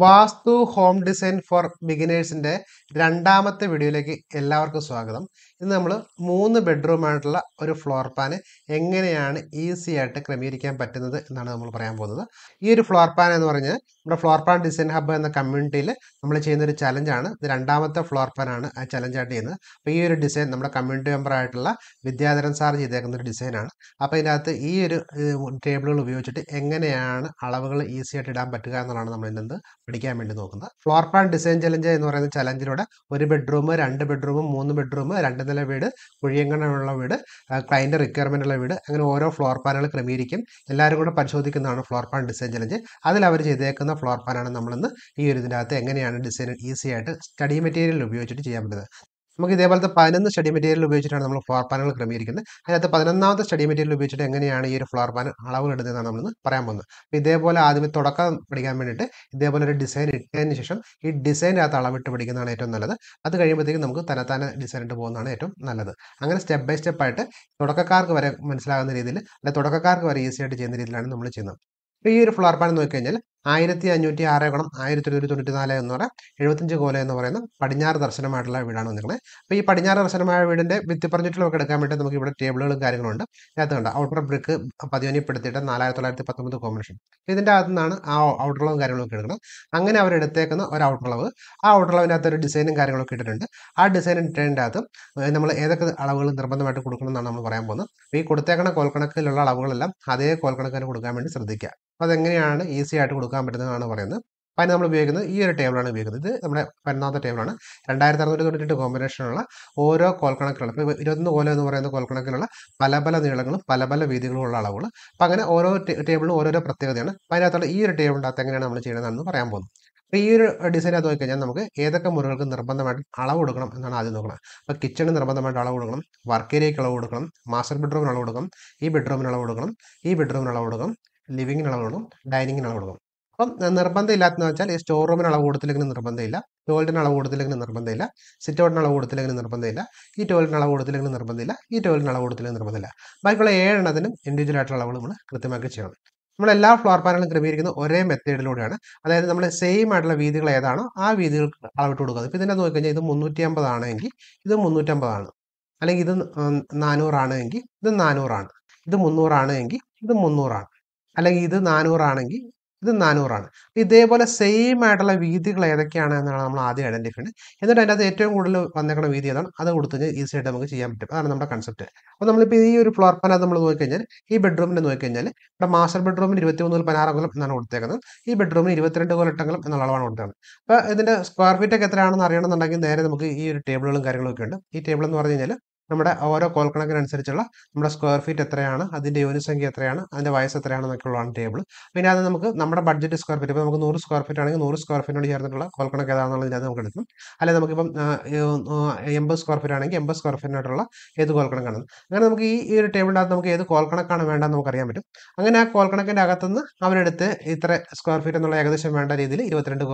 vastu home design for ബിഗിനേഴ്സിൻ്റെ രണ്ടാമത്തെ വീഡിയോയിലേക്ക് എല്ലാവർക്കും സ്വാഗതം ഇന്ന് നമ്മൾ മൂന്ന് ബെഡ്റൂമായിട്ടുള്ള ഒരു ഫ്ലോർ പ്ലാൻ എങ്ങനെയാണ് ഈസി ആയിട്ട് ക്രമീകരിക്കാൻ പറ്റുന്നത് എന്നാണ് നമ്മൾ പറയാൻ പോകുന്നത് ഈ ഒരു ഫ്ലോർ പ്ലാൻ എന്ന് പറഞ്ഞാൽ നമ്മുടെ ഫ്ലോർ പ്ലാൻ ഡിസൈൻ ഹബ്ബ് എന്ന കമ്മ്യൂണിറ്റിയിൽ നമ്മൾ ചെയ്യുന്ന ഒരു ചലഞ്ചാണ് ഇത് രണ്ടാമത്തെ ഫ്ലോർ പ്ലാൻ ആണ് ആ ചലഞ്ചായിട്ട് ചെയ്യുന്നത് അപ്പോൾ ഈ ഒരു ഡിസൈൻ നമ്മുടെ കമ്മ്യൂണിറ്റി മെമ്പറായിട്ടുള്ള ആയിട്ടുള്ള വിദ്യാധരൻ സാർ ചെയ്തേക്കുന്ന ഒരു ഡിസൈനാണ് അപ്പോൾ ഇതിനകത്ത് ഈ ഒരു ടേബിളുകൾ ഉപയോഗിച്ചിട്ട് എങ്ങനെയാണ് അളവുകൾ ഈസി ആയിട്ട് ഇടാൻ പറ്റുക എന്നുള്ളതാണ് നമ്മൾ പഠിക്കാൻ വേണ്ടി നോക്കുന്നത് ഫ്ലോർ പ്ലാൻ ഡിസൈൻ ചലഞ്ച് എന്ന് പറയുന്ന ചലഞ്ചിലൂടെ ഒരു ബെഡ്റൂം രണ്ട് ബെഡ്റൂം മൂന്ന് ബെഡ്റൂം രണ്ട് നില വീട് കുഴിയങ്കണമുള്ള വീട് ക്ലയൻറ്റ് റിക്വയർമെൻ്റ് ഉള്ള വീട് അങ്ങനെ ഓരോ ഫ്ലോർ പ്ലാനുകൾ ക്രമീകരിക്കും എല്ലാവരും കൂടെ പരിശോധിക്കുന്നതാണ് ഫ്ലോർ പ്ലാൻ ഡിസൈൻ ചലഞ്ച് അതിൽ അവർ ചെയ്തേക്കുന്ന ഫ്ലോർ പ്ലാനാണ് നമ്മളിന്ന് ഈ ഒരു ഇതിനകത്ത് എങ്ങനെയാണ് ഡിസൈൻ ഈസി ആയിട്ട് സ്റ്റഡി മെറ്റീരിയൽ ഉപയോഗിച്ചിട്ട് ചെയ്യാൻ പറ്റുന്നത് നമുക്ക് ഇതേപോലത്തെ പതിനൊന്ന് സ്റ്റഡി മെറ്റീരിയൽ ഉപയോഗിച്ചിട്ടാണ് നമ്മൾ ഫ്ലോർ പാനുകൾ ക്രമീകരിക്കുന്നത് അതിനകത്ത് പതിനൊന്നാമത്തെ സ്റ്റഡി മെറ്റീരിയൽ ഉപയോഗിച്ചിട്ട് എങ്ങനെയാണ് ഈ ഒരു ഫ്ലോർ പാൻ അളവിലിടുന്നതെന്നാണ് നമ്മൾ പറയാൻ പോകുന്നത് അപ്പോൾ ഇതേപോലെ ആദ്യമേ തുടക്കം പഠിക്കാൻ വേണ്ടിയിട്ട് ഇതേപോലെ ഒരു ഡിസൈൻ ഇട്ടതിന് ശേഷം ഈ ഡിസൈനിൻ്റെ അകത്ത് അളവിട്ട് പഠിക്കുന്നതാണ് ഏറ്റവും നല്ലത് അത് കഴിയുമ്പോഴത്തേക്കും നമുക്ക് തലത്താന ഡിസൈൻ ഇട്ട് പോകുന്നതാണ് ഏറ്റവും നല്ലത് അങ്ങനെ സ്റ്റെപ്പ് ബൈ സ്റ്റെപ്പ് ആയിട്ട് തുടക്കക്കാർക്ക് വരെ മനസ്സിലാകുന്ന രീതിയിൽ അല്ലെങ്കിൽ തുടക്കക്കാർക്ക് വരെ ഈസി ആയിട്ട് ചെയ്യുന്ന രീതിയിലാണ് നമ്മൾ ചെയ്യുന്നത് ഈ ഒരു ഫ്ലോർ പാൻ നോക്കി കഴിഞ്ഞാൽ ആയിരത്തി അഞ്ഞൂറ്റി ആറ് ഗുണം ആയിരത്തി ഒരുന്നൂറ്റി തൊണ്ണൂറ്റി നാല് എന്ന് പറയുന്ന എഴുപത്തഞ്ച് കോല എന്ന് പറയുന്ന പടിഞ്ഞാറ് ദർശനമായിട്ടുള്ള വീടാണ് വന്നിരിക്കുന്നത് അപ്പോൾ ഈ പടിഞ്ഞാറ് ദർശനമായ വീടിൻ്റെ വിത്തി പറഞ്ഞിട്ടുള്ളതൊക്കെ എടുക്കാൻ വേണ്ടി നമുക്ക് ഇവിടെ ടേബിളുകളും കാര്യങ്ങളും ഉണ്ട് ഇതിനകത്ത് കണ്ട ഔട്ടർ ബ്രിക്ക് പതിവനിപ്പെടുത്തിയിട്ട് നാലായിരത്തി തൊള്ളായിരത്തി പത്തൊമ്പത് കോമ്പിനേഷൻ ഇതിൻ്റെ അകത്തു നിന്നാണ് ആ ഔട്ടർളവും കാര്യങ്ങളൊക്കെ എടുക്കുന്നത് അങ്ങനെ അവർ എടുത്തേക്കുന്ന ഒരു ഔട്ടർളവ് ആ അകത്ത് ഒരു ഡിസൈനും കാര്യങ്ങളൊക്കെ ഇട്ടിട്ടുണ്ട് ആ ഡിസൈൻ ഇട്ടതിൻ്റെ അകത്ത് നമ്മൾ ഏതൊക്കെ അളവുകൾ നിർബന്ധമായിട്ട് കൊടുക്കണം എന്നാണ് നമ്മൾ പറയാൻ പോകുന്നത് അപ്പോൾ ഈ കൊടുത്തേക്കണ കോൽക്കണക്കിലുള്ള അളവുകളെല്ലാം അതേ കോൽക്കണക്കിന് കൊടുക്കാൻ വേണ്ടി ശ്രദ്ധിക്കുക അപ്പോൾ അതെങ്ങനെയാണ് ഈസി ആയിട്ട് കൊടുക്കുക നോക്കാൻ പറ്റുന്നതാണ് പറയുന്നത് പൈൻ നമ്മൾ ഉപയോഗിക്കുന്നത് ഈ ഒരു ടേബിളാണ് ഉപയോഗിക്കുന്നത് ഇത് നമ്മുടെ പതിനൊന്നാമത്തെ ടേബിളാണ് രണ്ടായിരത്തി അറുന്നൂറ്റി തൊണ്ണൂറ്റി കോമ്പിനേഷനുള്ള ഓരോ കോൽ കണക്കിലുള്ള ഇപ്പോൾ ഇരുപത്തൊന്ന് കോലം എന്ന് പറയുന്ന കോൽ കണക്കിലുള്ള പല പല നീളങ്ങളും പല പല വീതികളും ഉള്ള അളവുകൾ അപ്പം അങ്ങനെ ഓരോ ടേബിളും ഓരോരോ പ്രത്യേകതയാണ് അപ്പം അതിനകത്തുള്ള ഈ ഒരു ടേബിളിൻ്റെ അകത്ത് എങ്ങനെയാണ് നമ്മൾ ചെയ്യണമെന്നാണ് പറയാൻ പോകുന്നത് അപ്പോൾ ഈ ഒരു ഡിസൈൻ അത് നോക്കിക്കഴിഞ്ഞാൽ നമുക്ക് ഏതൊക്കെ മുറികൾക്ക് നിർബന്ധമായിട്ട് അളവ് കൊടുക്കണം എന്നാണ് ആദ്യം നോക്കണം അപ്പോൾ കിച്ചണിന് നിർബന്ധമായിട്ട് അളവ് കൊടുക്കണം വർക്ക് ഏരിയയ്ക്ക് അളവ് കൊടുക്കണം മാസ്റ്റർ ബെഡ്റൂമിന് അളവ് കൊടുക്കണം ഈ ബെഡ്റൂമിന് അളവ് കൊടുക്കണം ഈ ബെഡ്റൂമിന് അളവ് കൊടുക്കണം ലിവിങ്ങിന് അളവ് കൊടുക്കും ഡൈനിങ്ങിന് അളവ് കൊടുക്കും അപ്പം നിർബന്ധമില്ലാത്തെന്ന് വെച്ചാൽ ഈ സ്റ്റോർ റൂമിന് അളവ് കൊടുത്തില്ലെങ്കിൽ നിർബന്ധമില്ല ടോയ്ലറ്റിന് അളവ് കൊടുത്തില്ലെങ്കിൽ നിർബന്ധമില്ല സിറ്റ് ഔട്ടിന് അളവ് കൊടുത്തില്ലെങ്കിൽ നിർബന്ധമില്ല ഈ ടോയ്ലറ്റിന് അളവ് കൊടുത്തില്ലെങ്കിൽ നിർബന്ധമില്ല ഈ ടോയ്ലറ്റിന് അളവ് കൊടുത്തില്ലെങ്കിൽ നിർബന്ധമില്ല ബാക്കിയുള്ള ഏഴെണ്ണത്തിനും ഇൻഡിവിജ്വൽ ആയിട്ടുള്ള അളവ് നമ്മൾ കൃത്യമാക്കി ചെയ്യണം നമ്മൾ എല്ലാ ഫ്ലോർ പാനലും ക്രമീകരിക്കുന്ന ഒരേ മെത്തേഡിലൂടെയാണ് അതായത് നമ്മൾ സെയിം ആയിട്ടുള്ള വീതികൾ ഏതാണോ ആ വീതികൾ അളവിട്ട് കൊടുക്കുന്നത് ഇപ്പം ഇതിനെ നോക്കിക്കഴിഞ്ഞാൽ ഇത് മുന്നൂറ്റി അമ്പതാണെങ്കിൽ ഇത് മുന്നൂറ്റമ്പതാണ് അല്ലെങ്കിൽ ഇത് നാനൂറാണ് എങ്കിൽ ഇത് നാനൂറാണ് ഇത് മുന്നൂറാണ് എങ്കിൽ ഇത് മുന്നൂറാണ് അല്ലെങ്കിൽ ഇത് നാനൂറാണെങ്കിൽ ഇത് നാനൂറാണ് ഇതേപോലെ സെയിം ആയിട്ടുള്ള വീതികൾ ഏതൊക്കെയാണ് എന്നാണ് നമ്മൾ ആദ്യം ഐഡൻറ്റിഫൈ ചെയ്യുന്നത് എന്നിട്ട് അതിനകത്ത് ഏറ്റവും കൂടുതൽ വന്നേക്കുന്ന വീതി ഏതാണ് അത് കൊടുത്തു കഴിഞ്ഞാൽ ഈസി ആയിട്ട് നമുക്ക് ചെയ്യാൻ പറ്റും അതാണ് നമ്മുടെ കൺസെപ്റ്റ് അപ്പോൾ നമ്മളിപ്പോൾ ഈ ഒരു ഫ്ലോർ പ്ലാനത് നമ്മൾ നോക്കിക്കഴിഞ്ഞാൽ ഈ ബെഡ്റൂമിൻ്റെ നോക്കിക്കഴിഞ്ഞാൽ ഇവിടെ മാസ്റ്റർ ബെഡ്റൂമിന് ഇരുപത്തി മൂന്ന് പതിനാറ് കൊല്ലം എന്നാണ് കൊടുത്തേക്കുന്നത് ഈ ബെഡ്റൂമിന് ഇരുപത്തിരണ്ട് കൊല്ലട്ടെങ്കിലും എന്നുള്ള അളവാണ് കൊടുത്തത് അപ്പോൾ ഇതിൻ്റെ സ്ക്വയർ ഫീറ്റ് ഒക്കെ എത്രയാണെന്ന് അറിയണമെന്നുണ്ടെങ്കിൽ നേരെ നമുക്ക് ഈ ഒരു ടേബിളുകളും കാര്യങ്ങളൊക്കെ ഉണ്ട് ഈ ടേബിൾ എന്ന് പറഞ്ഞു കഴിഞ്ഞാൽ നമ്മുടെ ഓരോ കോൽക്കണക്കിനനുസരിച്ചുള്ള നമ്മുടെ സ്ക്വയർ ഫീറ്റ് എത്രയാണ് അതിൻ്റെ യൂണിറ്റ് സംഖ്യ എത്രയാണ് അതിൻ്റെ വയസ്സ് എത്രയാണെന്നൊക്കെയുള്ളതാണ് ടേബിൾ പിന്നെ അത് നമുക്ക് നമ്മുടെ ബഡ്ജറ്റ് സ്ക്വയർ ഫീറ്റ് ഇപ്പോൾ നമുക്ക് നൂറ് സ്ക്വയർ ഫീറ്റ് ആണെങ്കിൽ നൂറ് സ്ക്വയർ ഫീറ്റിനോട് ചേർന്നിട്ടുള്ള കോൽക്കണക്ക് കണക്ക് ഏതാണെന്നുള്ളത് ഇതിനകത്ത് നമുക്ക് എടുക്കും അല്ലെങ്കിൽ നമുക്കിപ്പം എൺപത് സ്ക്വയർ ഫീറ്റ് ആണെങ്കിൽ എൺപത് സ്ക്വയർ ഫീറ്റിനായിട്ടുള്ള ഏത് കോൽക്കണക്കാണ് അങ്ങനെ നമുക്ക് ഈ ഒരു ടേബിളിനകത്ത് നമുക്ക് ഏത് കോൽക്കണക്കാണ് വേണ്ടതെന്ന് നമുക്ക് അറിയാൻ പറ്റും അങ്ങനെ ആ കോൽക്കണക്കിൻ്റെ അകത്തുനിന്ന് അവരെടുത്ത് ഇത്ര സ്ക്വയർ ഫീറ്റ് എന്നുള്ള ഏകദേശം വേണ്ട രീതിയിൽ ഇരുപത്തിരണ്ട്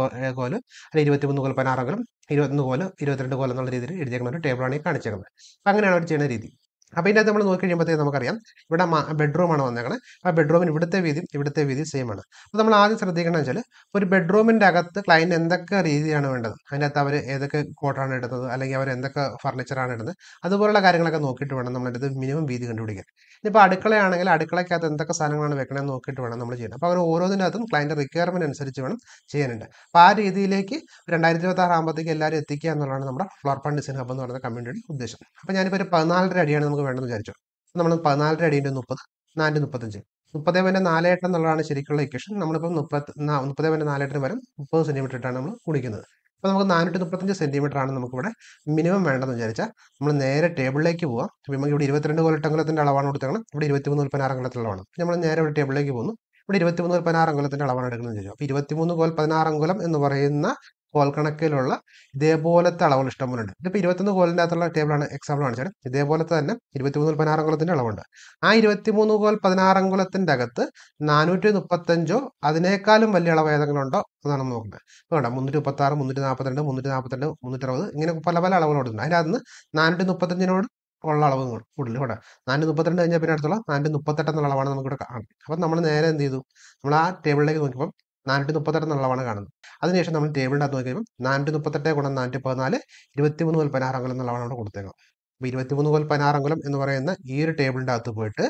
കോല് അല്ലെങ്കിൽ ഇരുപത്തിമൂന്ന് കോൽ പതിനാറെങ്കിലും ഇരുപത്തൊന്ന് കോല് ഇരുപത്തിരണ്ട് കോലെന്നുള്ള എന്നുള്ള രീതിയിൽ എഴുതിയേക്കുന്ന ഒരു ടേബിളാണ് ഈ കാണിച്ചേക്കുന്നത് അങ്ങനെയാണ് അവർ ചെയ്യുന്ന രീതി അപ്പോൾ ഇതിനകത്ത് നമ്മൾ നോക്കി കഴിയുമ്പോഴത്തേക്ക് നമുക്കറിയാം ഇവിടെ ബെഡ്റൂമാണ് വന്നേക്കണത് ആ ബെഡ്റൂമിന് ഇവിടുത്തെ വീതി ഇവിടുത്തെ വീതി സെയിം ആണ് അപ്പോൾ നമ്മൾ ആദ്യം ശ്രദ്ധിക്കണമെന്ന് വെച്ചാൽ ഒരു ബെഡ്റൂമിൻ്റെ അകത്ത് ക്ലയൻറ്റ് എന്തൊക്കെ രീതിയാണ് വേണ്ടത് അതിനകത്ത് അവർ ഏതൊക്കെ കോട്ടാണ് ഇടുന്നത് അല്ലെങ്കിൽ അവർ എന്തൊക്കെ ഫർണിച്ചറാണ് ഇടുന്നത് അതുപോലുള്ള കാര്യങ്ങളൊക്കെ നോക്കിയിട്ട് വേണം നമ്മളെടുത്ത് മിനിമം വീതി കണ്ടുപിടിക്കാൻ ഇനിയിപ്പോൾ അടുക്കളയാണെങ്കിൽ അടുക്കളയ്ക്കകത്ത് എന്തൊക്കെ സാധനങ്ങളാണ് വെക്കണമെന്ന് നോക്കിയിട്ട് വേണം നമ്മൾ ചെയ്യണം അപ്പോൾ അവർ ഓരോന്നിനകത്തും ക്ലയൻറ്റ് റിക്വയർമെൻറ്റ് അനുസരിച്ച് വേണം ചെയ്യാനുണ്ട് അപ്പോൾ ആ രീതിയിലേക്ക് രണ്ടായിരത്തി ഇരുപത്തി ആകുമ്പോഴത്തേക്ക് എല്ലാവരും എത്തിക്കുക എന്നുള്ളതാണ് നമ്മുടെ ഫ്ലോർ പ്ലാൻ ഡിസൈൻ ഹബ് എന്ന് പറയുന്ന കമ്മ്യൂണിറ്റിയുടെ ഉദ്ദേശം അപ്പോൾ ഞാനിപ്പോൾ ഒരു പതിനാലര അടിയാണ് നമുക്ക് വേണമെന്ന് വിചാരിച്ചു നമ്മൾ പതിനാലര അടിയുടെ മുപ്പത് നാല് മുപ്പത്തഞ്ച് മുപ്പതേ പോയിന്റ് നാല് എട്ട് എന്നുള്ളതാണ് ശരിക്കുള്ള ഇക്വേഷൻ നമ്മളിപ്പോൾ മുപ്പത്ത് മുപ്പതേ പോയിന്റ് നാല് എട്ടിന് വരും മുപ്പത് സെന്റിമീറ്റർ ഇട്ടാണ് നമ്മൾ കുടിക്കുന്നത് അപ്പോൾ നമുക്ക് നാനൂറ്റി മുപ്പത്തഞ്ച് സെൻറ്റിമീറ്റർ ആണ് നമുക്കിവിടെ മിനിമം വേണ്ടെന്ന് വിചാരിച്ചാൽ നമ്മൾ നേരെ ടേബിളിലേക്ക് പോകാം അപ്പോൾ നമുക്ക് ഇവിടെ ഇരുപത്തിരണ്ട് കൊല്ലട്ടംഗലത്തിൻ്റെ അളവാണ് കൊടുത്തേക്കണം ഇവിടെ ഇരുപത്തിമൂന്ന് പതിനാറ് അളവാണ് നമ്മൾ നേരെ ഇവിടെ ടേബിളിലേക്ക് പോകുന്നു ഇവിടെ ഇരുപത്തിമൂന്ന് പതിനാറ് അംഗുലത്തിൻ്റെ അളവാണ് എടുക്കുന്നത് ചോദിച്ചു അപ്പോൾ ഇരുപത്തിമൂന്ന് കൊല്ലം പതിനാറ് അംഗുലം എന്ന് പറയുന്ന കോൽക്കണക്കിലുള്ള ഇതേപോലത്തെ അളവുകൾ ഉണ്ട് ഇതിപ്പോൾ ഇരുപത്തൊന്ന് കോലിൻ്റെ അകത്തുള്ള ടേബിളാണ് എക്സാമ്പിൾ കാണിച്ചത് ഇതേപോലത്തെ തന്നെ ഇരുപത്തിമൂന്നിൽ പതിനാറംകുളത്തിൻ്റെ അളവുണ്ട് ആ ഇരുപത്തിമൂന്ന് കോൽ പതിനാറംകുളത്തിൻ്റെ അകത്ത് നാനൂറ്റി മുപ്പത്തഞ്ചോ അതിനേക്കാളും വലിയ അളവ് ഏതെങ്കിലുണ്ടോ അതാണ് നമ്മൾ നോക്കുന്നത് ഇപ്പോൾ വേണ്ട മുന്നൂറ്റി മുപ്പത്തി ആറ് മുന്നൂറ്റി നാൽപ്പത്തിരണ്ട് മുന്നൂറ്റി നാൽപ്പത്തിരണ്ട് മുന്നൂറ്റി അറുപത് ഇങ്ങനെ പല പല അളവുകൾ അളവുകളുണ്ട് അതിൻ്റെ അകത്ത് നാനൂറ്റി മുപ്പത്തഞ്ചിനോട് ഉള്ള അളവ് കൂടുതൽ ഇവിടെ നാനൂറ്റി മുപ്പത്തിരണ്ട് കഴിഞ്ഞാൽ പിന്നെ അടുത്തുള്ള നാനൂറ്റി മുപ്പത്തെട്ട് എന്നുള്ള അളവാണ് നമുക്കിവിടെ കാണാം അപ്പം നമ്മൾ നേരെ എന്ത് ചെയ്തു നമ്മൾ ആ ടേബിളിലേക്ക് നോക്കിയപ്പം നാനൂറ്റി മുപ്പത്തെട്ട് എന്നുള്ളതാണ് കാണുന്നത് അതിനുശേഷം നമ്മൾ ടേബിളിനകത്ത് നോക്കി കഴിയുമ്പോൾ നാനൂറ്റി മുപ്പത്തെട്ട് ഗുണം നാനൂറ്റി പതിനാല് ഇരുപത്തിമൂന്ന് കോൽ പതിനാറംഗലം എന്നുള്ളതാണ് അവിടെ കൊടുത്തേക്കുന്നത് അപ്പോൾ ഇരുപത്തിമൂന്ന് കോൽ പതിനാറംഗലം എന്ന് പറയുന്ന ഈ ഒരു ടേബിളിൻ്റെ അകത്ത് പോയിട്ട്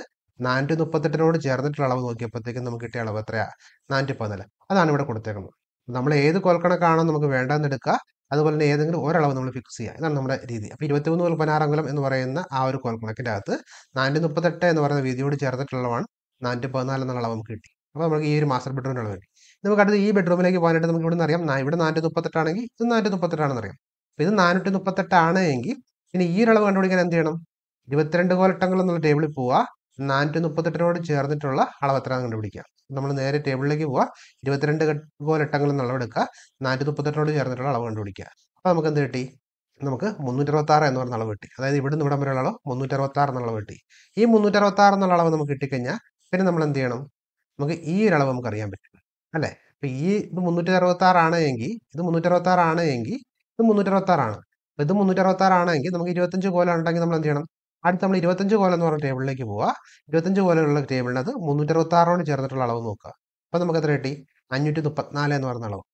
നാനൂറ്റി മുപ്പത്തെട്ടിനോട് ചേർന്നിട്ടുള്ള അളവ് നോക്കിയപ്പോഴത്തേക്കും നമുക്ക് കിട്ടിയ അളവ് എത്രയാണ് നാനൂറ്റി പതിനാല് അതാണ് ഇവിടെ കൊടുത്തേക്കുന്നത് നമ്മൾ ഏത് കൊൽക്കണക്കാണോ നമുക്ക് വേണ്ടെന്ന് എടുക്കുക അതുപോലെ തന്നെ ഏതെങ്കിലും ഒരളവ് നമ്മൾ ഫിക്സ് ചെയ്യുക ഇതാണ് നമ്മുടെ രീതി അപ്പോൾ ഇരുപത്തിമൂന്ന് മുതൽ പതിനാറംഗലം എന്ന് പറയുന്ന ആ ഒരു കൊൽക്കണക്കിൻ്റെ അകത്ത് നാനൂറ്റി മുപ്പത്തെട്ട് എന്ന് പറയുന്ന വീതിയോട് ചേർത്തിട്ടുള്ളതാണ് നാനൂറ്റി പതിനാല് എന്നുള്ള അളവ് നമുക്ക് കിട്ടി അപ്പോൾ നമുക്ക് ഈ ഒരു മാസ്റ്റർ ബെഡ്റൂമിൻ്റെ അളവ് കിട്ടി നമുക്ക് അടുത്ത് ഈ ബെഡ്റൂമിലേക്ക് പോകാനായിട്ട് നമുക്ക് ഇവിടെ നിന്ന് അറിയാം ഇവിടെ നാനൂറ്റി മുപ്പത്തെട്ടാണെങ്കിൽ ഇത് നാനൂറ്റി മുപ്പത്തെട്ടാണെന്ന് അറിയാം അപ്പോൾ ഇത് നാനൂറ്റി മുപ്പത്തെട്ടാണ് എങ്കിൽ ഇനി ഈ അളവ് കണ്ടുപിടിക്കാൻ എന്ത് ചെയ്യണം ഇരുപത്തിരണ്ട് കോലട്ടങ്ങൾ എന്നുള്ള ടേബിളിൽ പോവുക നാനൂറ്റി മുപ്പത്തെട്ടിനോട് ചേർന്നിട്ടുള്ള അളവ് എത്രയാണ് കണ്ടുപിടിക്കുക നമ്മൾ നേരെ ടേബിളിലേക്ക് പോവുക ഇരുപത്തിരണ്ട് കോലട്ടങ്ങൾ അളവ് എടുക്കുക നാനൂറ്റി മുപ്പത്തെട്ടിനോട് ചേർന്നിട്ടുള്ള അളവ് കണ്ടുപിടിക്കുക അപ്പോൾ നമുക്ക് എന്ത് കിട്ടി നമുക്ക് മുന്നൂറ്ററുപത്താറ് എന്ന് പറഞ്ഞ അളവ് കിട്ടി അതായത് ഇവിടുന്ന് ഇവിടം വരെ അളവ് മുന്നൂറ്ററുപത്താറ് എന്നുള്ള അളവ് കിട്ടി ഈ മുന്നൂറ്ററുപത്താറ് എന്നുള്ള അളവ് നമുക്ക് കിട്ടിക്കഴിഞ്ഞാൽ പിന്നെ നമ്മൾ എന്ത് ചെയ്യണം നമുക്ക് ഈ ഒരു അളവ് നമുക്ക് അറിയാൻ പറ്റും അല്ലേ അപ്പം ഈ ഇത് മുന്നൂറ്റി അറുപത്തി ആറാണ് എങ്കിൽ ഇത് മുന്നൂറ്റി അറുപത്തി ആറാണ് എങ്കിൽ ഇത് മുന്നൂറ്റി അറുപത്തി ആറാണ് അപ്പം ഇത് മുന്നൂറ്റി അറുപത്തി ആറാണ് എങ്കിൽ നമുക്ക് ഇരുപത്തഞ്ച് കോലം ഉണ്ടെങ്കിൽ നമ്മൾ എന്ത് ചെയ്യണം അടുത്ത് നമ്മൾ ഇരുപത്തഞ്ച് കോലം എന്ന് പറഞ്ഞ ടേബിളിലേക്ക് പോവുക ഇരുപത്തഞ്ച് കോലമുള്ള ടേബിളിനത് മുന്നൂറ്റി അറുപത്തി ആറോട് ചേർന്നിട്ടുള്ള അളവ് നോക്കുക അപ്പം നമുക്ക് എത്ര കിട്ടി അഞ്ഞൂറ്റി മുപ്പത്തിനാല് എന്ന് പറയുന്ന അളവ്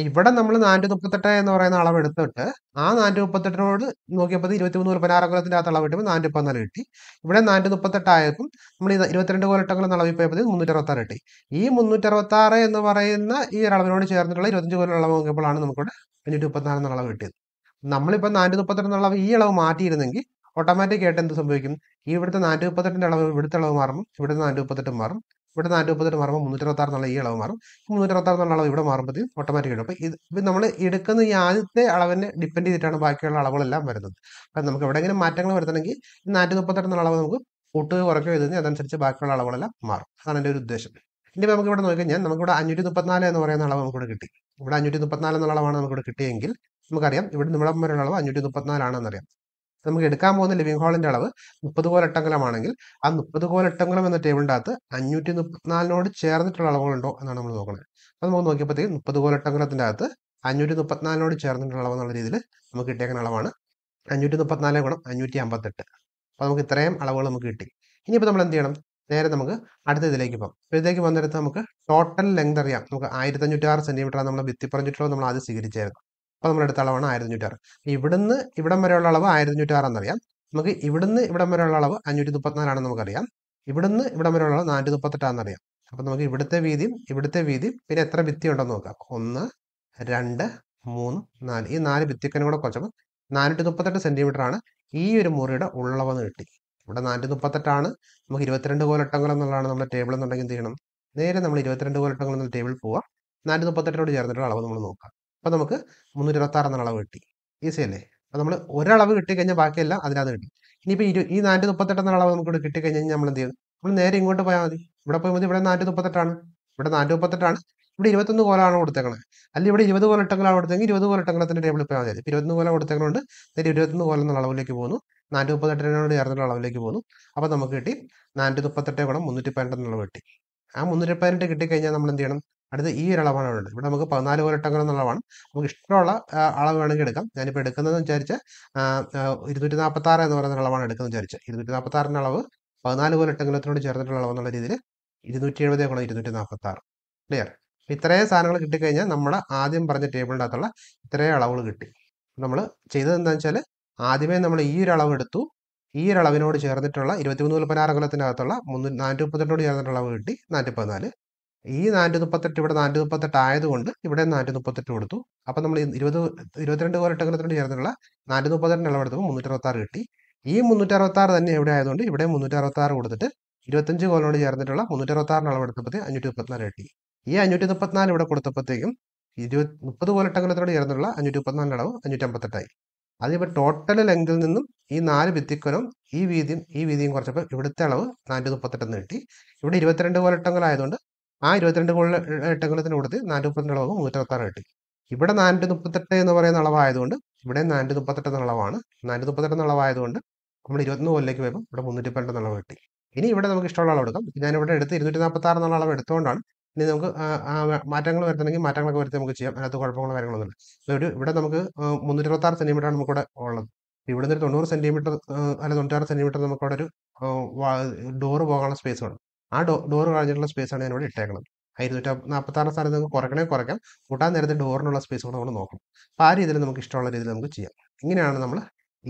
ഇവിടെ നമ്മൾ നാനൂറ്റി മുപ്പത്തെട്ട് എന്ന് പറയുന്ന അളവ് എടുത്തിട്ട് ആ നാനൂറ്റി മുപ്പത്തെട്ടിനോട് നോക്കിയപ്പോൾ ഇരുപത്തി മൂന്ന് ഇരുപത്തിമൂന്ന് കൊല്ലത്തിൻ്റെ അകത്ത് അളവ് കിട്ടുമ്പോൾ നാനൂറ്റി പതിനാല് കിട്ടി ഇവിടെ നാനൂറ്റി മുപ്പത്തെട്ടായപ്പം നമ്മൾ ഇരുപത്തിരണ്ട് കൊലട്ടങ്ങളും അളവിൽ പോയപ്പോൾ മുന്നൂറ്ററുപത്താറ് കിട്ടി ഈ മുന്നൂറ്ററുപത്താറ് എന്ന് പറയുന്ന ഈ അളവിനോട് ചേർന്നിട്ടുള്ള ഇരുപത്തഞ്ച് കൊല്ലം അളവ് നോക്കിയപ്പോഴാണ് നമുക്കിവിടെ അഞ്ഞൂറ്റി മുപ്പത്തിനാല് എന്ന അളവ് കിട്ടിയത് നമ്മളിപ്പോൾ നാനൂറ്റി മുപ്പത്തെട്ട് അളവ് ഈ അളവ് മാറ്റിയിരുന്നെങ്കിൽ ഓട്ടോമാറ്റിക് ആയിട്ട് എന്ത് സംഭവിക്കും ഈ ഇവിടുത്തെ നാനൂറ്റി മുപ്പത്തെട്ടിൻ്റെ അളവ് ഇവിടുത്തെ അളവ് മാറും ഇവിടുത്തെ നാനൂറ്റി മുപ്പത്തെട്ടും മാറും ഇവിടെ നാനൂറ്റി മുപ്പത്തെട്ട് മാറുമ്പോൾ മുന്നൂറ്റി അറുപത്താറ് എന്നുള്ള ഈ അളവ് മാറും മുന്നൂറ്റി അറുപത്താറ് എന്നുള്ള അളവ് ഇവിടെ മാറുമ്പോഴത്തേക്കും ഓട്ടോമാറ്റിക് ആയിട്ട് അപ്പോൾ ഇത് ഇപ്പം നമ്മൾ എടുക്കുന്ന ഈ ആദ്യത്തെ അളവിനെ ഡിപ്പെൻഡ് ചെയ്തിട്ടാണ് ബാക്കിയുള്ള അളവുകളെല്ലാം വരുന്നത് അപ്പം നമുക്ക് എവിടെയെങ്കിലും മാറ്റങ്ങൾ വരുത്തണമെങ്കിൽ ഈ നാനൂറ്റി മുപ്പത്തെട്ട് എന്നുള്ള അളവ് നമുക്ക് കൂട്ടുകയോ കുറയ്ക്കുകയോ ചെയ്തതിന് അതനുസരിച്ച് ബാക്കിയുള്ള അളവുകളെല്ലാം മാറും അതാണ് എൻ്റെ ഒരു ഉദ്ദേശം ഇനി നമുക്ക് ഇവിടെ നോക്കിക്കഴിഞ്ഞാൽ നമുക്കിവിടെ അഞ്ഞൂറ്റി മുപ്പത്തിനാല് എന്ന് പറയുന്ന അളവ് നമുക്കിവിടെ കിട്ടി ഇവിടെ അഞ്ഞൂറ്റി മുപ്പത്തിനാല് എന്നുള്ള അളവാണ് നമുക്കിവിടെ കിട്ടിയെങ്കിൽ നമുക്കറിയാം ഇവിടെ നിമിടം വരെയുള്ള അളവ് അഞ്ഞൂറ്റി മുപ്പത്തിനാലാണെന്നറിയാം നമുക്ക് എടുക്കാൻ പോകുന്ന ലിവിംഗ് ഹോളിന്റെ അളവ് മുപ്പത് കോലട്ടങ്കലമാണെങ്കിൽ ആ മുപ്പത് കോലട്ടങ്കലം എന്ന ടേബിളിൻ്റെ അകത്ത് അഞ്ഞൂറ്റി മുപ്പത്തിനാലിനോട് ചേർന്നിട്ടുള്ള അളവുകളുണ്ടോ എന്നാണ് നമ്മൾ നോക്കുന്നത് അപ്പോൾ നമുക്ക് നോക്കിയപ്പോഴത്തേക്ക് മുപ്പത് കോലട്ടങ്കലത്തിൻ്റെ അകത്ത് അഞ്ഞൂറ്റി മുപ്പത്തിനാലിനോട് ചേർന്നിട്ടുള്ള അളവ് എന്നുള്ള രീതിയിൽ നമുക്ക് കിട്ടിയേക്കുന്ന അളവാണ് അഞ്ഞൂറ്റി മുപ്പത്തിനാല് ഗുണം അഞ്ഞൂറ്റി അമ്പത്തെട്ട് അപ്പോൾ നമുക്ക് ഇത്രയും അളവുകൾ നമുക്ക് കിട്ടി ഇനിയിപ്പോൾ നമ്മൾ എന്ത് ചെയ്യണം നേരെ നമുക്ക് അടുത്ത ഇതിലേക്ക് പോകാം അപ്പോൾ ഇതിലേക്ക് വന്നിടത്ത് നമുക്ക് ടോട്ടൽ ലെങ്ത് അറിയാം നമുക്ക് ആയിരത്തി അഞ്ഞൂറ്റി ആറ് സെൻറ്റിമീറ്ററാണ് നമ്മൾ ഭിത്തി പറഞ്ഞിട്ടുള്ളത് നമ്മൾ ആദ്യം സ്വീകരിച്ചായിരുന്നു അപ്പോൾ നമ്മളെടുത്ത അളവാണ് ആയിരത്തി ആയിരത്തിഞ്ഞൂറ്റാറ് ഇവിടുന്ന് ഇവിടം വരെയുള്ള അളവ് ആയിരത്തിഞ്ഞൂറ്റാറ് എന്നറിയാം നമുക്ക് ഇവിടുന്ന് ഇവിടം വരെയുള്ള അളവ് അഞ്ഞൂറ്റി മുപ്പത്തിനാലാണെന്ന് നമുക്കറിയാം ഇവിടുന്ന് ഇവിടം വരെയുള്ള അളവ് നാനൂറ്റി മുപ്പത്തെട്ടാണെന്നറിയാം അപ്പോൾ നമുക്ക് ഇവിടുത്തെ വീതിയും ഇവിടുത്തെ വീതിയും പിന്നെ എത്ര ഭിത്തി ഉണ്ടെന്ന് നോക്കാം ഒന്ന് രണ്ട് മൂന്ന് നാല് ഈ നാല് ഭിത്തിക്കനും കൂടെ കുറച്ചപ്പോൾ നാനൂറ്റി മുപ്പത്തെട്ട് സെൻറ്റിമീറ്റർ ആണ് ഈ ഒരു മുറിയുടെ ഉള്ളളവെന്ന് കിട്ടി ഇവിടെ നാനൂറ്റി മുപ്പത്തെട്ടാണ് നമുക്ക് ഇരുപത്തിരണ്ട് കോലട്ടങ്ങൾ എന്നുള്ളതാണ് നമ്മുടെ ടേബിൾ എന്നുണ്ടെങ്കിൽ എന്ത് ചെയ്യണം നേരെ നമ്മൾ ഇരുപത്തിരണ്ട് കോലട്ടങ്ങൾ എന്നുള്ള ടേബിൾ പോവാം നാനൂറ്റി മുപ്പത്തെട്ടിനോട് ചേർന്നിട്ടുള്ള അളവ് നമ്മൾ നോക്കാം അപ്പം നമുക്ക് മുന്നൂറ്റി ഇരുപത്താറ് എന്നുള്ള അളവ് കിട്ടി ഈസി അല്ലേ അപ്പം നമ്മൾ ഒരളവ് കിട്ടിക്കഴിഞ്ഞാൽ ബാക്കിയെല്ലാം അതിനകത്ത് കിട്ടി ഇനിയിപ്പോൾ ഇരു ഈ നാനൂറ്റി മുപ്പത്തെട്ട് എന്ന അളവ് നമുക്ക് കിട്ടിക്കഴിഞ്ഞ് കഴിഞ്ഞാൽ നമ്മൾ എന്ത് ചെയ്യും നമ്മൾ നേരെ ഇങ്ങോട്ട് പോയാൽ മതി ഇവിടെ പോയി മതി ഇവിടെ നാനൂറ്റി മുപ്പത്തെട്ടാണ് ഇവിടെ നാനൂറ്റി മുപ്പത്തെട്ടാണ് ഇവിടെ ഇരുപത്തൊന്ന് കോലാണ് കൊടുത്തേക്കണത് അല്ലെങ്കിൽ ഇവിടെ ഇരുപത് കോല ഇട്ടങ്ങളാണ് കൊടുത്തെങ്കിൽ ഇരുപത് കോല തന്നെ ടേബിളിൽ പോയാൽ മതി ഇപ്പോൾ ഇരുപത്തൊന്ന് കോല കൊടുത്തേക്കൊണ്ട് നേരെ ഇരുപത്തൊന്ന് കോലം എന്നുള്ള അളവിലേക്ക് പോകുന്നു നാനൂറ്റി മുപ്പത്തെട്ടിനോട് ചേർന്നുള്ള അളവിലേക്ക് പോകുന്നു അപ്പോൾ നമുക്ക് കിട്ടി നാനൂറ്റി മുപ്പത്തെട്ടേ കൂടെ മുന്നൂറ്റി പതിനെട്ട് എന്നുള്ള കിട്ടി ആ മുന്നൂറ്റി പതിനെട്ട് കിട്ടിക്കഴിഞ്ഞാൽ നമ്മൾ എന്ത് ചെയ്യണം അടുത്ത ഈ ഒരു അളവാണ് ഇവിടെ ഇവിടെ നമുക്ക് പതിനാല് പോരട്ടങ്ങൾ എന്നുള്ളതാണ് നമുക്ക് ഇഷ്ടമുള്ള അളവ് വേണമെങ്കിൽ എടുക്കാം ഞാനിപ്പോൾ എടുക്കുന്നതെന്ന് വിചാരിച്ച് ഇരുന്നൂറ്റി നാൽപ്പത്തി ആറ് എന്ന് പറയുന്ന അളവാണ് എടുക്കുന്നത് വിചാരിച്ച് ഇരുന്നൂറ്റി നാൽപ്പത്തി ആറിൻ്റെ അളവ് പതിനാല് പോരട്ടങ്ങളത്തിനോട് ചേർന്നിട്ടുള്ള അളവെന്നുള്ള രീതിയിൽ ഇരുന്നൂറ്റി എഴുപത് ഗുണം ഇരുന്നൂറ്റി നാൽപ്പത്തി ആറ് ക്ലിയർ ഇത്രയും സാധനങ്ങൾ കിട്ടിക്കഴിഞ്ഞാൽ നമ്മുടെ ആദ്യം പറഞ്ഞ ടേബിളിൻ്റെ അകത്തുള്ള ഇത്രയും അളവുകൾ കിട്ടി നമ്മൾ ചെയ്തത് എന്താണെന്ന് വെച്ചാൽ ആദ്യമേ നമ്മൾ ഈ ഒരു അളവ് എടുത്തു ഈ ഒരു അളവിനോട് ചേർന്നിട്ടുള്ള ഇരുപത്തി ഇരുപത്തിമൂന്ന് പതിനാറ് കൊല്ലത്തിനകത്തുള്ള മുന്നൂറ്റി നാനൂറ്റി മുപ്പത്തിരണ്ടോട് ചേർന്നിട്ടുള്ള അളവ് കിട്ടി നാനൂറ്റി പതിനാല് ഈ നാനൂറ്റി മുപ്പത്തെട്ട് ഇവിടെ നാനൂറ്റി മുപ്പത്തെട്ട് ആയതുകൊണ്ട് ഇവിടെ നാനൂറ്റി മുപ്പത്തെട്ട് കൊടുത്തു അപ്പം നമ്മൾ ഇരുപത് ഇരുപത്തിരണ്ട് കോല ഒട്ടകത്തിനോട് ചേർന്നുള്ള നാനൂറ്റി മുപ്പത്തെട്ടിന് അളവെടുത്തപ്പോൾ മുന്നൂറ്ററുപത്താറ് കിട്ടി ഈ മുന്നൂറ്റി മുന്നൂറ്ററുപത്താറ് തന്നെ ഇവിടെ ആയതുകൊണ്ട് ഇവിടെ മുന്നൂറ്റി മുന്നൂറ്ററുപത്താറ് കൊടുത്തിട്ട് ഇരുപത്തഞ്ച് കോലിനോട് ചേർന്നിട്ടുള്ള മുന്നൂറ്റി മുന്നൂറ്ററുപത്താറിന് അളവെടുത്തപ്പോൾ അഞ്ഞൂറ്റി മുപ്പത്തിനാല് കിട്ടി ഈ അഞ്ഞൂറ്റി മുപ്പത്തിനാല് ഇവിടെ കൊടുത്തപ്പോഴത്തേക്കും ഇരുപത് മുപ്പത് കോലട്ടകലത്തോട് ചേർന്നുള്ള അഞ്ഞൂറ്റി മുപ്പത്തിനാല് അളവ് അഞ്ഞൂറ്റി അമ്പത്തെട്ടായി അതിപ്പോൾ ടോട്ടൽ ലെങ്തിൽ നിന്നും ഈ നാല് ഭിത്തിക്കൊലം ഈ വീതിയും ഈ വീതിയും കുറച്ചപ്പോൾ ഇവിടുത്തെ അളവ് നാനൂറ്റി മുപ്പത്തെട്ടെന്ന് കിട്ടി ഇവിടെ ഇരുപത്തിരണ്ട് കോലട്ടങ്ങളായതുകൊണ്ട് ആ ഇരുപത്തിരണ്ട് ഗോളിൽ എട്ടകലത്തിന് കൊടുത്ത് നാനൂറ്റി മുപ്പത്തിരണ്ട് അളവ് നൂറ്ററുപത്താറ് കിട്ടി ഇവിടെ നാനൂറ്റി മുപ്പത്തെട്ട് എന്ന് പറയുന്ന അളവായതുകൊണ്ട് ഇവിടെ നാനൂറ്റി മുപ്പത്തെട്ട് എന്ന അളവാണ് നാനൂറ്റി മുപ്പത്തെട്ട് എന്ന അളവായതുകൊണ്ട് നമ്മൾ ഇരുപത്തൊന്ന് ഗോളിലേക്ക് പോയപ്പോൾ ഇവിടെ മുന്നൂറ്റി പന്ത്രണ്ട് അളവ് കിട്ടി ഇനി ഇവിടെ നമുക്ക് ഇഷ്ടമുള്ള അളവ് എടുക്കാം ഞാൻ ഇവിടെ എടുത്ത് ഇരുന്നൂറ്റി നാൽപ്പത്തി ആറ് എന്നുള്ള അളവ് എടുത്തുകൊണ്ടാണ് ഇനി നമുക്ക് മാറ്റങ്ങൾ വരുത്തണമെങ്കിൽ മാറ്റങ്ങളൊക്കെ വരുത്തി നമുക്ക് ചെയ്യാം അതിനകത്ത് കുഴപ്പങ്ങളോ കാര്യങ്ങളൊന്നുമില്ല അപ്പോൾ ഒരു ഇവിടെ നമുക്ക് മുന്നൂറ്റി ഇരുപത്താറ് സെൻറ്റിമീറ്ററാണ് നമുക്കിവിടെ ഉള്ളത് ഇവിടുന്ന് ഒരു തൊണ്ണൂറ് സെൻറ്റിമീറ്റർ അല്ല തൊണ്ണൂറ്റാറ് സെൻറ്റിമീറ്റർ നമുക്കവിടെ ഒരു ഡോറ് പോകാനുള്ള സ്പേസ് വേണം ആ ഡോ ഡോറ് കളഞ്ഞിട്ടുള്ള ആണ് ഞാനിവിടെ ഇട്ടേക്കുന്നത് ഇരുന്നൂറ്റി നാൽപ്പത്താറാം സ്ഥാനത്ത് നമുക്ക് കുറയ്ക്കണേ കുറയ്ക്കാം കൂട്ടാൻ നേരത്തെ ഡോറിനുള്ള സ്പേസ് കൂടെ നമ്മൾ നോക്കണം അപ്പോൾ ആ രീതിയിൽ നമുക്ക് ഇഷ്ടമുള്ള രീതിയിൽ നമുക്ക് ചെയ്യാം ഇങ്ങനെയാണ് നമ്മൾ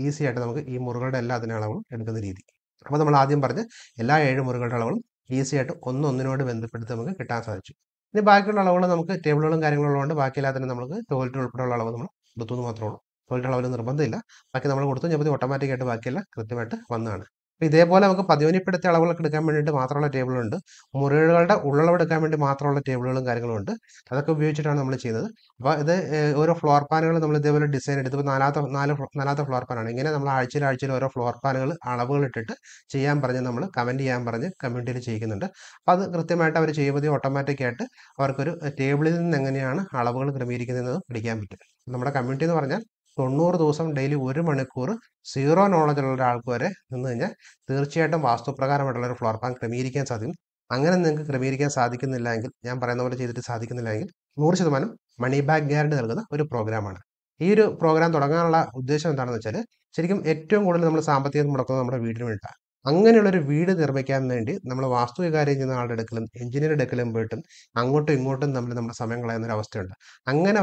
ഈസി ആയിട്ട് നമുക്ക് ഈ മുറികളുടെ എല്ലാ അതിൻ്റെ അളവുകളും എടുക്കുന്ന രീതി അപ്പോൾ നമ്മൾ ആദ്യം പറഞ്ഞ എല്ലാ ഏഴ് മുറികളുടെ അളവുകളും ഈസി ആയിട്ട് ഒന്നൊന്നിനോട് ബന്ധപ്പെടുത്തി നമുക്ക് കിട്ടാൻ സാധിച്ചു ഇനി ബാക്കിയുള്ള അളവുകൾ നമുക്ക് ടേബിളുകളും കാര്യങ്ങളും ഉള്ളതുകൊണ്ട് തന്നെ നമുക്ക് ടോയ്ലറ്റ് ഉൾപ്പെടെയുള്ള അളവ് നമ്മൾ കൊടുത്തു മാത്രമേ ഉള്ളൂ ടോയ്ലറ്റ് അളവിൽ നിർബന്ധമില്ല ബാക്കി നമ്മൾ കൊടുത്തു ഞാൻ ഓട്ടോമാറ്റിക്കായിട്ട് ബാക്കിയെല്ലാം കൃത്യമായിട്ട് വന്നതാണ് ഇതേപോലെ നമുക്ക് പതിവിനിപ്പെടുത്തിയ അളവുകളൊക്കെ എടുക്കാൻ വേണ്ടിയിട്ട് മാത്രമുള്ള ടേബിളുണ്ട് മുറികളുടെ ഉള്ളളവ് എടുക്കാൻ വേണ്ടി മാത്രമുള്ള ടേബിളുകളും കാര്യങ്ങളും ഉണ്ട് അതൊക്കെ ഉപയോഗിച്ചിട്ടാണ് നമ്മൾ ചെയ്യുന്നത് അപ്പോൾ ഇത് ഓരോ ഫ്ലോർ പാനുകൾ നമ്മൾ ഇതേപോലെ ഡിസൈൻ എടുത്ത് ഇപ്പോൾ നാലാത്ത നാല് നാലാത്ത ഫ്ലോർ പാനാണ് ഇങ്ങനെ നമ്മൾ ആഴ്ചയിൽ ആഴ്ചയിൽ ഓരോ ഫ്ലോർ പാനുകൾ അളവുകൾ ഇട്ടിട്ട് ചെയ്യാൻ പറഞ്ഞ് നമ്മൾ കമൻറ്റ് ചെയ്യാൻ പറഞ്ഞ് കമ്മ്യൂണിറ്റിയിൽ ചെയ്യിക്കുന്നുണ്ട് അപ്പോൾ അത് കൃത്യമായിട്ട് അവർ ചെയ്യുമ്പോൾ ഓട്ടോമാറ്റിക്കായിട്ട് അവർക്കൊരു ടേബിളിൽ നിന്ന് എങ്ങനെയാണ് അളവുകൾ ക്രമീകരിക്കുന്നതെന്ന് പഠിക്കാൻ പറ്റും നമ്മുടെ കമ്മ്യൂണിറ്റി എന്ന് പറഞ്ഞാൽ തൊണ്ണൂറ് ദിവസം ഡെയിലി ഒരു മണിക്കൂർ സീറോ നോളജ് ഉള്ള ഒരാൾക്ക് വരെ നിന്ന് കഴിഞ്ഞാൽ തീർച്ചയായിട്ടും വാസ്തുപ്രകാരമായിട്ടുള്ള ഒരു ഫ്ലോർ പ്ലാൻ ക്രമീകരിക്കാൻ സാധിക്കും അങ്ങനെ നിങ്ങൾക്ക് ക്രമീകരിക്കാൻ സാധിക്കുന്നില്ല എങ്കിൽ ഞാൻ പറയുന്ന പോലെ ചെയ്തിട്ട് സാധിക്കുന്നില്ല എങ്കിൽ നൂറ് ശതമാനം മണി ബാക്ക് ഗ്യാരണ്ടി നൽകുന്ന ഒരു പ്രോഗ്രാമാണ് ഈ ഒരു പ്രോഗ്രാം തുടങ്ങാനുള്ള ഉദ്ദേശം എന്താണെന്ന് വെച്ചാൽ ശരിക്കും ഏറ്റവും കൂടുതൽ നമ്മൾ സാമ്പത്തികം മുടക്കുന്നത് നമ്മുടെ വീടിന് വേണ്ടിയിട്ടാണ് അങ്ങനെയുള്ളൊരു വീട് നിർമ്മിക്കാൻ വേണ്ടി നമ്മൾ വാസ്തു വികാരം ചെയ്യുന്ന ആളുടെ അടുക്കലും എഞ്ചിനീയറുടെ അടുക്കലും പോയിട്ടും അങ്ങോട്ടും ഇങ്ങോട്ടും തമ്മിൽ നമ്മുടെ സമയം കളയുന്ന ഒരു അവസ്ഥയുണ്ട് അങ്ങനെ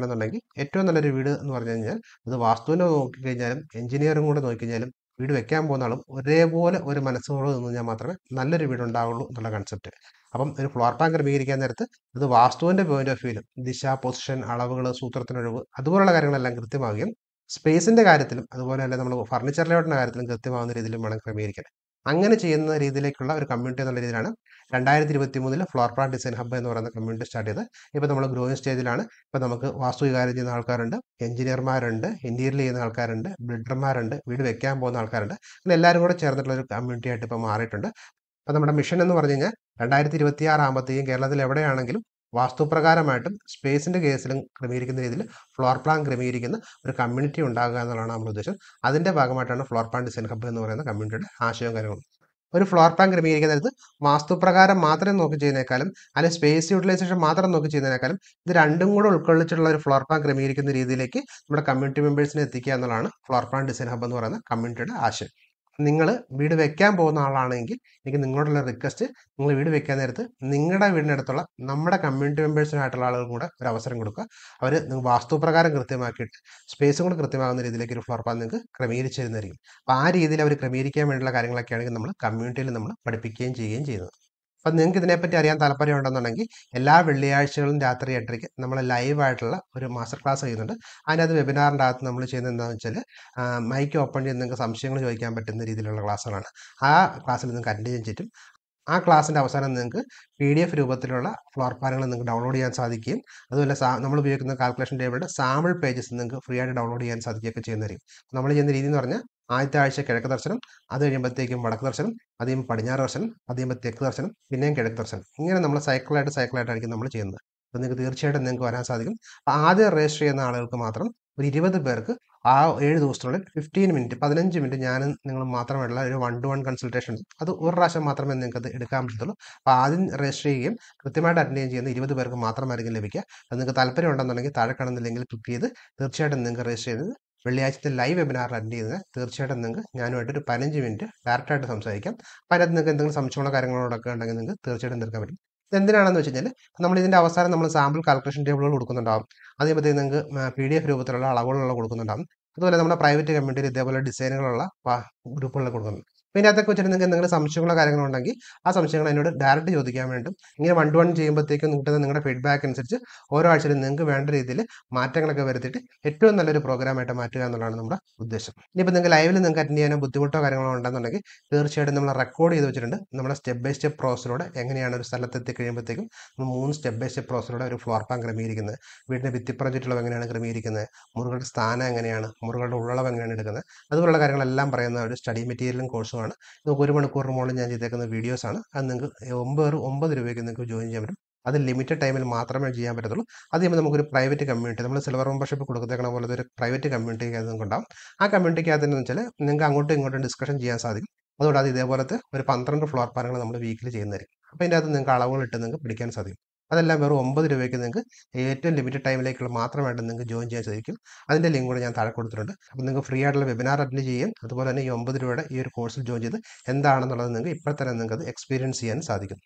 എന്നുണ്ടെങ്കിൽ ഏറ്റവും നല്ലൊരു വീട് എന്ന് പറഞ്ഞു കഴിഞ്ഞാൽ അത് വാസ്തുവിനെ നോക്കിക്കഴിഞ്ഞാലും എഞ്ചിനീയറും കൂടെ നോക്കിക്കഴിഞ്ഞാലും വീട് വെക്കാൻ പോകുന്ന ആളും ഒരേപോലെ ഒരു മനസ്സോടെ നിന്ന് കഴിഞ്ഞാൽ മാത്രമേ നല്ലൊരു വീട് ഉണ്ടാവുള്ളൂ എന്നുള്ള കൺസെപ്റ്റ് അപ്പം ഒരു ഫ്ലോർ പ്ലാൻ ക്രമീകരിക്കാൻ നേരത്ത് അത് വാസ്തുവിൻ്റെ പോയിന്റ് ഓഫ് വ്യൂയിലും ദിശ പൊസിഷൻ അളവുകൾ സൂത്രത്തിനൊഴിവ് അതുപോലുള്ള കാര്യങ്ങളെല്ലാം കൃത്യമാവുകയും സ്പേസിൻ്റെ കാര്യത്തിലും അതുപോലെ തന്നെ നമ്മൾ ഫർണിച്ചർ ലേഔട്ടിൻ്റെ കാര്യത്തിലും കൃത്യമാകുന്ന രീതിയിലും വേണം ക്രമീകരിക്കാൻ അങ്ങനെ ചെയ്യുന്ന രീതിയിലേക്കുള്ള ഒരു കമ്മ്യൂണിറ്റി എന്നുള്ള രീതിയിലാണ് രണ്ടായിരത്തി ഇരുപത്തി മൂന്നിൽ ഫ്ലോർ പ്ലാൻ ഡിസൈൻ ഹബ്ബ് എന്ന് പറയുന്ന കമ്മ്യൂണിറ്റി സ്റ്റാർട്ട് ചെയ്ത് ഇപ്പോൾ നമ്മൾ ഗ്രോയിങ് സ്റ്റേജിലാണ് ഇപ്പോൾ നമുക്ക് വാസ്തു വികാരം ചെയ്യുന്ന ആൾക്കാരുണ്ട് എഞ്ചിനീയർമാരുണ്ട് ഇൻറ്റീരിയൽ ചെയ്യുന്ന ആൾക്കാരുണ്ട് ബിൽഡർമാരുണ്ട് വീട് വെക്കാൻ പോകുന്ന ആൾക്കാരുണ്ട് അങ്ങനെ എല്ലാവരും കൂടെ ചേർന്നിട്ടുള്ള ഒരു കമ്മ്യൂണിറ്റി ആയിട്ട് ഇപ്പോൾ മാറിയിട്ടുണ്ട് അപ്പോൾ നമ്മുടെ മിഷൻ എന്ന് പറഞ്ഞു കഴിഞ്ഞാൽ രണ്ടായിരത്തി ഇരുപത്തി ആറാകുമ്പോഴത്തേക്കും കേരളത്തിൽ എവിടെയാണെങ്കിലും വാസ്തുപ്രകാരമായിട്ടും സ്പേസിൻ്റെ കേസിലും ക്രമീകരിക്കുന്ന രീതിയിൽ ഫ്ലോർ പ്ലാൻ ക്രമീകരിക്കുന്ന ഒരു കമ്മ്യൂണിറ്റി ഉണ്ടാകുക എന്നുള്ളതാണ് നമ്മുടെ ഉദ്ദേശം അതിൻ്റെ ഭാഗമായിട്ടാണ് ഫ്ലോർ പ്ലാൻ ഡിസൈൻ ഹബ്ബ് എന്ന് പറയുന്ന കമ്മ്യൂണിറ്റിയുടെ ആശയവും കാര്യങ്ങളും ഒരു ഫ്ലോർ പ്ലാൻ ക്രമീകരിക്കുന്നിടത്ത് വാസ്തുപ്രകാരം മാത്രം നോക്കി ചെയ്യുന്നേക്കാളും അല്ലെങ്കിൽ സ്പേസ് യൂട്ടിലൈസേഷൻ മാത്രം നോക്കി ചെയ്യുന്നതിനേക്കാളും ഇത് രണ്ടും കൂടെ ഉൾക്കൊള്ളിച്ചിട്ടുള്ള ഒരു ഫ്ലോർ പ്ലാൻ ക്രമീകരിക്കുന്ന രീതിയിലേക്ക് നമ്മുടെ കമ്മ്യൂണിറ്റി മെമ്പേഴ്സിനെ എത്തിക്കുക എന്നുള്ളതാണ് ഫ്ലോർ പ്ലാൻ ഡിസൈൻ ഹബ്ബ് എന്ന് പറയുന്ന കമ്മ്യൂണിറ്റിയുടെ ആശയം നിങ്ങൾ വീട് വെക്കാൻ പോകുന്ന ആളാണെങ്കിൽ എനിക്ക് നിങ്ങളോടുള്ള റിക്വസ്റ്റ് നിങ്ങൾ വീട് വെക്കാൻ നേരത്ത് നിങ്ങളുടെ വീടിനടുത്തുള്ള നമ്മുടെ കമ്മ്യൂണിറ്റി മെമ്പേഴ്സിനായിട്ടുള്ള ആളുകൾ കൂടെ ഒരു അവസരം കൊടുക്കുക അവർ നിങ്ങൾ വാസ്തുപ്രകാരം കൃത്യമാക്കിയിട്ട് സ്പേസും കൂടെ കൃത്യമാകുന്ന രീതിയിലേക്ക് ഒരു ഫ്ലോർ പ്ലാൻ നിങ്ങൾക്ക് ക്രമീകരിച്ചു തരുന്നതായിരിക്കും അപ്പോൾ ആ രീതിയിൽ അവർ ക്രമീകരിക്കാൻ വേണ്ടിയുള്ള കാര്യങ്ങളൊക്കെ ആണെങ്കിൽ നമ്മൾ കമ്മ്യൂണിറ്റിയിൽ നമ്മൾ പഠിപ്പിക്കുകയും ചെയ്യുകയും ചെയ്യുന്നത് അപ്പം നിങ്ങൾക്ക് ഇതിനെപ്പറ്റി അറിയാൻ താല്പര്യം ഉണ്ടെന്നുണ്ടെങ്കിൽ എല്ലാ വെള്ളിയാഴ്ചകളും രാത്രി എട്ടരയ്ക്ക് നമ്മൾ ലൈവായിട്ടുള്ള ഒരു മാസ്റ്റർ ക്ലാസ് ചെയ്യുന്നുണ്ട് അതിനകത്ത് വെബിനാറിൻ്റെ അകത്ത് നമ്മൾ ചെയ്യുന്നത് എന്താണെന്ന് വെച്ചാൽ മൈക്ക് ഓപ്പൺ ചെയ്ത് നിങ്ങൾക്ക് സംശയങ്ങൾ ചോദിക്കാൻ പറ്റുന്ന രീതിയിലുള്ള ക്ലാസ്സുകളാണ് ആ ക്ലാസ്സിൽ നിങ്ങൾക്ക് അറ്റൻഡ് ചെയ്യാൻ ചുറ്റും ആ ക്ലാസ്സിൻ്റെ അവസാനം നിങ്ങൾക്ക് പി ഡി എഫ് രൂപത്തിലുള്ള ഫ്ലോർ പ്ലാനുകൾ നിങ്ങൾക്ക് ഡൗൺലോഡ് ചെയ്യാൻ സാധിക്കുകയും അതുപോലെ നമ്മൾ ഉപയോഗിക്കുന്ന കാൽക്കുലേഷൻ ടേബിളുടെ സാമ്പിൾ പേജസ് നിങ്ങൾക്ക് ഫ്രീ ആയിട്ട് ഡൗൺലോഡ് ചെയ്യാൻ സാധിക്കുകയൊക്കെ ചെയ്യുന്നതായിരിക്കും നമ്മൾ ചെയ്യുന്ന രീതി എന്ന് പറഞ്ഞാൽ ആദ്യത്തെ ആഴ്ച കിഴക്ക് ദർശനം അത് കഴിയുമ്പോഴത്തേക്കും വടക്ക് ദർശനം അത് പടിഞ്ഞാറ് ദർശനം അത് തെക്ക് ദർശനം പിന്നെയും കിഴക്ക് ദർശനം ഇങ്ങനെ നമ്മൾ സൈക്കിളായിട്ട് സൈക്കിളായിട്ടായിരിക്കും നമ്മൾ ചെയ്യുന്നത് അപ്പോൾ നിങ്ങൾക്ക് തീർച്ചയായിട്ടും നിങ്ങൾക്ക് വരാൻ സാധിക്കും ആദ്യം രജിസ്റ്റർ ചെയ്യുന്ന ആളുകൾക്ക് മാത്രം ഒരു ഇരുപത് പേർക്ക് ആ ഏഴ് ദിവസത്തിനുള്ളിൽ ഫിഫ്റ്റീൻ മിനിറ്റ് പതിനഞ്ച് മിനിറ്റ് ഞാനും നിങ്ങൾ മാത്രമായിട്ടുള്ള ഒരു വൺ ടു വൺ കൺസൾട്ടേഷൻ അത് ഒരു പ്രാവശ്യം മാത്രമേ നിങ്ങൾക്ക് അത് എടുക്കാൻ പറ്റത്തുള്ളൂ അപ്പോൾ ആദ്യം രജിസ്റ്റർ ചെയ്യുകയും കൃത്യമായിട്ട് അറ്റൻഡ് ചെയ്യുന്ന ഇരുപത് പേർക്ക് മാത്രമായിരിക്കും ലഭിക്കുക നിങ്ങൾക്ക് താല്പര്യം ഉണ്ടെന്നുണ്ടെങ്കിൽ താഴെ കാണുന്നില്ലെങ്കിൽ ക്ലിക്ക് ചെയ്ത് തീർച്ചയായിട്ടും നിങ്ങൾക്ക് രജിസ്റ്റർ ചെയ്ത് വെള്ളിയാഴ്ചത്തെ ലൈവ് വെബിനാർ അറ്റൻഡ് ചെയ്തത് തീർച്ചയായിട്ടും നിങ്ങൾക്ക് ഞാനുമായിട്ട് ഒരു പതിനഞ്ച് മിനിറ്റ് ഡയറക്റ്റായിട്ട് സംസാരിക്കാം അതിനകത്ത് നിങ്ങൾക്ക് എന്തെങ്കിലും സംശയങ്ങളോ കാര്യങ്ങളോടൊക്കെ ഉണ്ടെങ്കിൽ നിങ്ങൾക്ക് തീർച്ചയായിട്ടും തീർക്കാൻ പറ്റും എന്തിനാണെന്ന് വെച്ച് കഴിഞ്ഞാൽ നമ്മൾ ഇതിൻ്റെ അവസാനം നമ്മൾ സാമ്പിൾ കാൽക്കുലേഷൻ ടേബിളുകൾ കൊടുക്കുന്നുണ്ടാവും അതേപോലെ നിങ്ങൾക്ക് പി ഡി എഫ് രൂപത്തിലുള്ള അളവുകളുള്ള കൊടുക്കുന്നുണ്ടാവും അതുപോലെ നമ്മുടെ പ്രൈവറ്റ് കമ്മ്യൂണിറ്റിയിൽ ഇതേപോലെ ഡിസൈനുകളുള്ള ഗ്രൂപ്പുകളിൽ കൊടുക്കുന്നു പിന്നെ അതൊക്കെ വെച്ചിട്ട് നിങ്ങൾക്ക് എന്തെങ്കിലും സംശയങ്ങളോ കാര്യങ്ങളോ ഉണ്ടെങ്കിൽ ആ സംശയങ്ങൾ എന്നോട് ഡയറക്റ്റ് ചോദിക്കാൻ വേണ്ടും ഇങ്ങനെ വൺ ടു വൺ ചെയ്യുമ്പോഴത്തേക്കും നിങ്ങൾക്ക് നിങ്ങളുടെ ഫീഡ്ബാക്ക് അനുസരിച്ച് ഓരോ ആഴ്ചയിലും നിങ്ങൾക്ക് വേണ്ട രീതിയിൽ മാറ്റങ്ങളൊക്കെ വരുത്തിയിട്ട് ഏറ്റവും നല്ലൊരു പ്രോഗ്രാമായിട്ട് മാറ്റുക എന്നുള്ളതാണ് നമ്മുടെ ഉദ്ദേശം ഇനിയിപ്പോൾ നിങ്ങൾക്ക് ലൈവിൽ നിങ്ങൾക്ക് അറ്റൻഡ് ചെയ്യാനോ ബുദ്ധിമുട്ടോ കാര്യങ്ങളോ ഉണ്ടെന്നുണ്ടെങ്കിൽ തീർച്ചയായിട്ടും നമ്മൾ റെക്കോർഡ് ചെയ്ത് വെച്ചിട്ടുണ്ട് നമ്മുടെ സ്റ്റെപ്പ് ബൈ സ്റ്റെപ്പ് പ്രോസസ്സിലൂടെ എങ്ങനെയാണ് ഒരു സ്ഥലത്തെത്തി കഴിയുമ്പോഴത്തേക്കും മൂന്ന് സ്റ്റെപ്പ് ബൈ സ്റ്റെപ്പ് പ്രോസസ്സിലൂടെ ഒരു ഫ്ലോർ പ്ലാൻ ക്രമീകരിക്കുന്നത് വീടിൻ്റെ ഭിത്തി എങ്ങനെയാണ് ക്രമീകരിക്കുന്നത് മുറികളുടെ സ്ഥാനം എങ്ങനെയാണ് മുറികളുടെ ഉള്ളളവ് എങ്ങനെയാണ് എടുക്കുന്നത് അതുപോലുള്ള കാര്യങ്ങളെല്ലാം പറയുന്ന ഒരു സ്റ്റഡി മെറ്റീരിയലും കോഴ്സും സംഭവമാണ് നിങ്ങൾക്ക് ഒരു മണിക്കൂറിന് ഞാൻ ചെയ്തേക്കുന്ന വീഡിയോസാണ് അത് നിങ്ങൾക്ക് ഒമ്പത് ഒമ്പത് രൂപയ്ക്ക് നിങ്ങൾക്ക് ജോയിൻ ചെയ്യാൻ പറ്റും അത് ലിമിറ്റഡ് ടൈമിൽ മാത്രമേ ചെയ്യാൻ പറ്റത്തുള്ളൂ അത് ചെയ്യുമ്പോൾ നമുക്കൊരു പ്രൈവറ്റ് കമ്മ്യൂണിറ്റി നമ്മൾ സിൽവർ മെമ്പർഷിപ്പ് കൊടുക്കുന്ന പോലെ ഒരു പ്രൈവറ്റ് കമ്മ്യൂണിറ്റിക്കകത്ത് നിങ്ങൾക്ക് ഉണ്ടാവും ആ കമ്മ്യൂണിറ്റിക്കകത്ത് വെച്ചാൽ നിങ്ങൾക്ക് അങ്ങോട്ടും ഇങ്ങോട്ടും ഡിസ്കഷൻ ചെയ്യാൻ സാധിക്കും അതുകൂടാതെ ഇതേപോലത്തെ ഒരു പന്ത്രണ്ട് ഫ്ലോർ പ്ലാനുകൾ നമ്മൾ വീക്കിൽ ചെയ്യുന്നതായിരിക്കും അപ്പോൾ അതിൻ്റെ അകത്ത് നിങ്ങൾക്ക് അളവുകൾ ഇട്ട് നിങ്ങൾക്ക് പിടിക്കാൻ സാധിക്കും അതെല്ലാം വെറും ഒമ്പത് രൂപയ്ക്ക് നിങ്ങൾക്ക് ഏറ്റവും ലിമിറ്റഡ് ടൈമിലേക്കുള്ള മാത്രമായിട്ട് നിങ്ങൾക്ക് ജോയിൻ ചെയ്യാൻ സാധിക്കും അതിൻ്റെ ലിങ്ക് കൂടെ ഞാൻ താഴെ കൊടുത്തിട്ടുണ്ട് അപ്പോൾ നിങ്ങൾക്ക് ഫ്രീ ആയിട്ടുള്ള വെബിനാർ അറ്റൻഡ് ചെയ്യും അതുപോലെ തന്നെ ഈ ഒമ്പത് രൂപയുടെ ഈ ഒരു കോഴ്സിൽ ജോയിൻ ചെയ്ത് എന്താണെന്നുള്ളത് നിങ്ങൾക്ക് ഇപ്പോൾ തന്നെ നിങ്ങൾക്ക് അത് എക്സ്പീരിയൻസ് ചെയ്യാൻ സാധിക്കും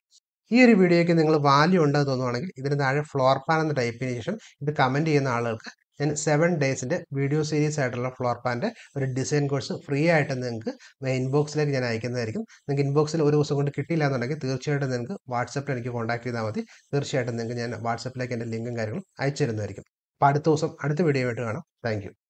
ഈ ഒരു വീഡിയോയ്ക്ക് നിങ്ങൾ വാല്യൂ ഉണ്ടെന്ന് തോന്നുവാണെങ്കിൽ ഇതിന് താഴെ ഫ്ലോർ പാൻ എന്ന് ടൈപ്പിന് ശേഷം ഇത് കമൻറ്റ് ചെയ്യുന്ന ആളുകൾക്ക് ഞാൻ സെവൻ ഡേയ്സിൻ്റെ വീഡിയോ സീരീസ് ആയിട്ടുള്ള ഫ്ലോർ പ്ലാൻ്റെ ഒരു ഡിസൈൻ കോഴ്സ് ഫ്രീ ആയിട്ട് നിങ്ങൾക്ക് മെയിൻ ബോക്സിലേക്ക് ഞാൻ അയക്കുന്നതായിരിക്കും നിങ്ങൾക്ക് ഇൻബോക്സിൽ ഒരു ദിവസം കൊണ്ട് കിട്ടിയില്ല എന്നുണ്ടെങ്കിൽ തീർച്ചയായിട്ടും നിങ്ങൾക്ക് വാട്സപ്പിൽ എനിക്ക് കോൺടാക്ട് ചെയ്താൽ മതി തീർച്ചയായിട്ടും നിങ്ങൾക്ക് ഞാൻ വാട്സപ്പിലേക്ക് എൻ്റെ ലിങ്കും കാര്യങ്ങളും അയച്ചു തരുന്നതായിരിക്കും അപ്പോൾ അടുത്ത ദിവസം അടുത്ത വീഡിയോ ആയിട്ട് കാണാം താങ്ക്